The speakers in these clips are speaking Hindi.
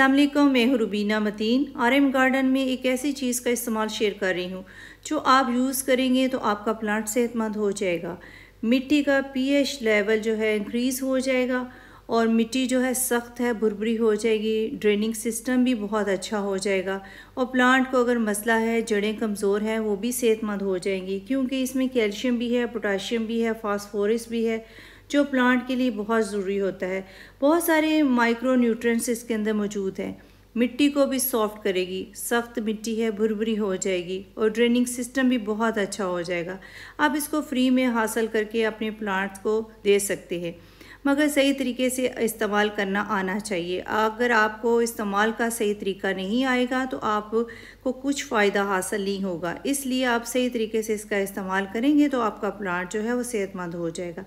अल्लाम मैं हूँ Rubina Mateen R M garden में एक ऐसी चीज़ का इस्तेमाल शेयर कर रही हूँ जो आप यूज़ करेंगे तो आपका प्लांट सेहतमंद हो जाएगा मिट्टी का पीएच लेवल जो है इंक्रीज़ हो जाएगा और मिट्टी जो है सख्त है भुरभुरी हो जाएगी ड्रेनिंग सिस्टम भी बहुत अच्छा हो जाएगा और प्लांट को अगर मसला है जड़ें कमज़ोर हैं वो भी सेहतमंद हो जाएंगी क्योंकि इसमें कैल्शियम भी है पोटाशियम भी है फास्फोरस भी है जो प्लांट के लिए बहुत ज़रूरी होता है बहुत सारे माइक्रो न्यूट्रेंट्स इसके अंदर मौजूद हैं मिट्टी को भी सॉफ्ट करेगी सख्त मिट्टी है भुरभुरी हो जाएगी और ड्रेनिंग सिस्टम भी बहुत अच्छा हो जाएगा आप इसको फ्री में हासिल करके अपने प्लांट्स को दे सकते हैं मगर सही तरीके से इस्तेमाल करना आना चाहिए अगर आपको इस्तेमाल का सही तरीका नहीं आएगा तो आपको कुछ फ़ायदा हासिल नहीं होगा इसलिए आप सही तरीके से इसका इस्तेमाल करेंगे तो आपका प्लांट जो है वो सेहतमंद हो जाएगा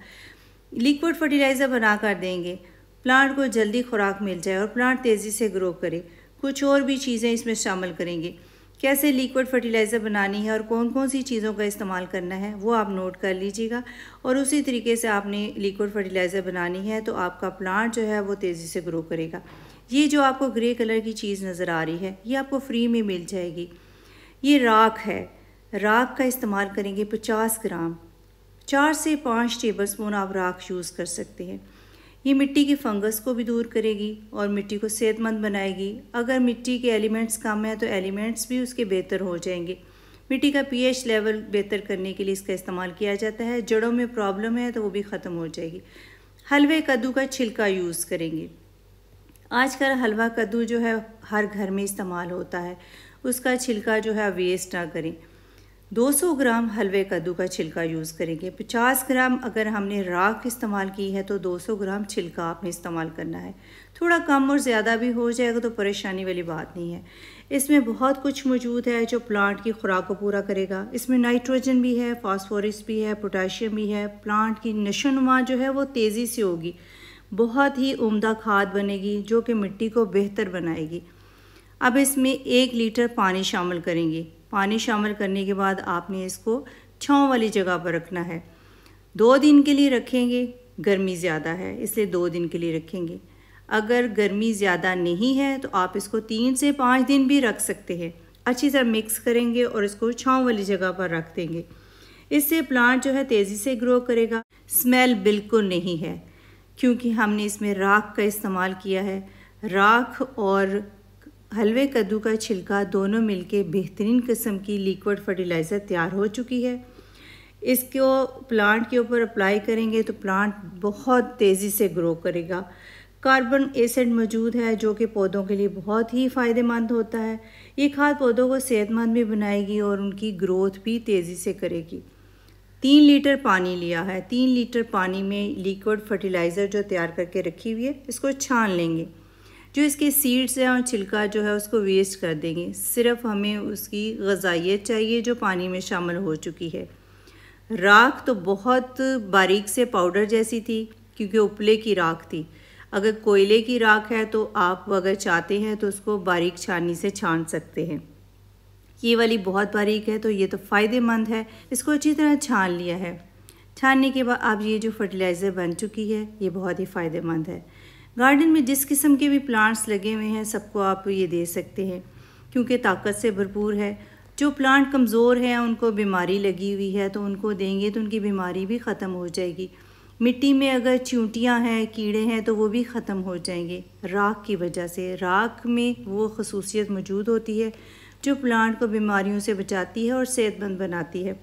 लिक्विड फर्टिलाइज़र बना कर देंगे प्लांट को जल्दी खुराक मिल जाए और प्लांट तेज़ी से ग्रो करे कुछ और भी चीज़ें इसमें शामिल करेंगे कैसे लिक्विड फर्टिलाइज़र बनानी है और कौन कौन सी चीज़ों का इस्तेमाल करना है वो आप नोट कर लीजिएगा और उसी तरीके से आपने लिक्विड फर्टिलाइज़र बनानी है तो आपका प्लांट जो है वो तेज़ी से ग्रो करेगा ये जो आपको ग्रे कलर की चीज़ नज़र आ रही है ये आपको फ्री में मिल जाएगी ये राख है राख का इस्तेमाल करेंगे पचास ग्राम चार से पाँच टेबल स्पून आप राख यूज़ कर सकते हैं ये मिट्टी की फंगस को भी दूर करेगी और मिट्टी को सेहतमंद बनाएगी अगर मिट्टी के एलिमेंट्स कम हैं तो एलिमेंट्स भी उसके बेहतर हो जाएंगे मिट्टी का पीएच लेवल बेहतर करने के लिए इसका इस्तेमाल किया जाता है जड़ों में प्रॉब्लम है तो वो भी ख़त्म हो जाएगी हलवे कद्दू का छिलका यूज़ करेंगे आजकल हलवा कद्दू जो है हर घर में इस्तेमाल होता है उसका छिलका जो है वेस्ट ना करें 200 ग्राम हलवे कद्दू का छिलका यूज़ करेंगे 50 ग्राम अगर हमने राख इस्तेमाल की है तो 200 ग्राम छिलका आपने इस्तेमाल करना है थोड़ा कम और ज़्यादा भी हो जाएगा तो परेशानी वाली बात नहीं है इसमें बहुत कुछ मौजूद है जो प्लांट की खुराक को पूरा करेगा इसमें नाइट्रोजन भी है फॉस्फोरस भी है पोटाशियम भी है प्लांट की नशोनुमा जो है वो तेज़ी से होगी बहुत ही उमदा खाद बनेगी जो कि मिट्टी को बेहतर बनाएगी अब इसमें एक लीटर पानी शामिल करेंगे पानी शामिल करने के बाद आपने इसको छाँव वाली जगह पर रखना है दो दिन के लिए रखेंगे गर्मी ज़्यादा है इसलिए दो दिन के लिए रखेंगे अगर गर्मी ज़्यादा नहीं है तो आप इसको तीन से पाँच दिन भी रख सकते हैं अच्छी तरह मिक्स करेंगे और इसको छाँव वाली जगह पर रख देंगे इससे प्लांट जो है तेज़ी से ग्रो करेगा स्मेल बिल्कुल नहीं है क्योंकि हमने इसमें राख का इस्तेमाल किया है राख और हलवे कद्दू का छिलका दोनों मिलके बेहतरीन किस्म की लिक्विड फर्टिलाइज़र तैयार हो चुकी है इसको प्लांट के ऊपर अप्लाई करेंगे तो प्लांट बहुत तेज़ी से ग्रो करेगा कार्बन एसिड मौजूद है जो कि पौधों के लिए बहुत ही फ़ायदेमंद होता है ये खाद पौधों को सेहतमंद भी बनाएगी और उनकी ग्रोथ भी तेज़ी से करेगी तीन लीटर पानी लिया है तीन लीटर पानी में लिक्विड फर्टिलाइज़र जो तैयार करके रखी हुई है इसको छान लेंगे जो इसके सीड्स हैं और छिलका जो है उसको वेस्ट कर देंगे सिर्फ हमें उसकी गजाइत चाहिए जो पानी में शामिल हो चुकी है राख तो बहुत बारीक से पाउडर जैसी थी क्योंकि उपले की राख थी अगर कोयले की राख है तो आप अगर चाहते हैं तो उसको बारीक छानी से छान सकते हैं ये वाली बहुत बारीक है तो ये तो फ़ायदेमंद है इसको अच्छी तरह छान लिया है छानने के बाद अब ये जो फर्टिलाइज़र बन चुकी है ये बहुत ही फ़ायदेमंद है गार्डन में जिस किस्म के भी प्लांट्स लगे हुए हैं सबको आप ये दे सकते हैं क्योंकि ताकत से भरपूर है जो प्लांट कमज़ोर हैं उनको बीमारी लगी हुई है तो उनको देंगे तो उनकी बीमारी भी ख़त्म हो जाएगी मिट्टी में अगर चूंटियाँ हैं कीड़े हैं तो वो भी ख़त्म हो जाएंगे राख की वजह से राख में वो खसूसियत मौजूद होती है जो प्लांट को बीमारियों से बचाती है और सेहतमंद बनाती है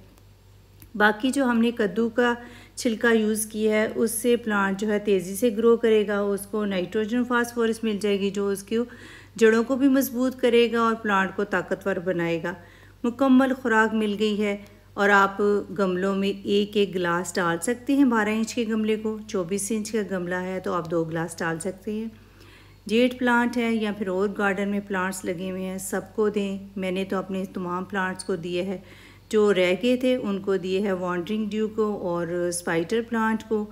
बाकी जो हमने कद्दू का छिलका यूज़ किया है उससे प्लांट जो है तेज़ी से ग्रो करेगा उसको नाइट्रोजन फास्फोरस मिल जाएगी जो उसकी जड़ों को भी मजबूत करेगा और प्लांट को ताकतवर बनाएगा मुकम्मल खुराक मिल गई है और आप गमलों में एक एक गिलास डाल सकते हैं बारह इंच के गमले को चौबीस इंच का गमला है तो आप दो गिलास डाल सकते हैं जेड प्लांट है या फिर और गार्डन में प्लांट्स लगे हुए हैं सबको दें मैंने तो अपने तमाम प्लांट्स को दिए है जो रह गए थे उनको दिए है वॉन्ड्रिंग ड्यू को और स्पाइडर प्लांट को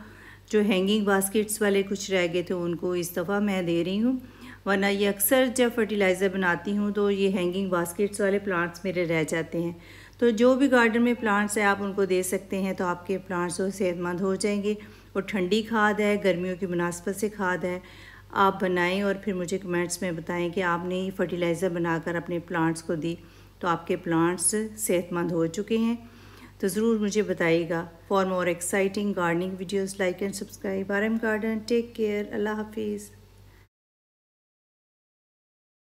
जो हैंगिंग बास्केट्स वाले कुछ रह गए थे उनको इस दफ़ा मैं दे रही हूँ वरना ये अक्सर जब फर्टिलाइज़र बनाती हूँ तो ये हैंगिंग बास्केट्स वाले प्लांट्स मेरे रह जाते हैं तो जो भी गार्डन में प्लांट्स हैं आप उनको दे सकते हैं तो आपके प्लांट्स वो सेहतमंद हो जाएंगे और ठंडी खाद है गर्मियों की मुनासबत से खाद है आप बनाएं और फिर मुझे कमेंट्स में बताएं कि आपने ये फर्टिलाइज़र बनाकर अपने प्लांट्स को दी तो आपके प्लांट्स सेहतमंद हो चुके हैं तो ज़रूर मुझे बताइएगा for more exciting gardening videos like and subscribe R M garden take care अल्लाह हाफिज़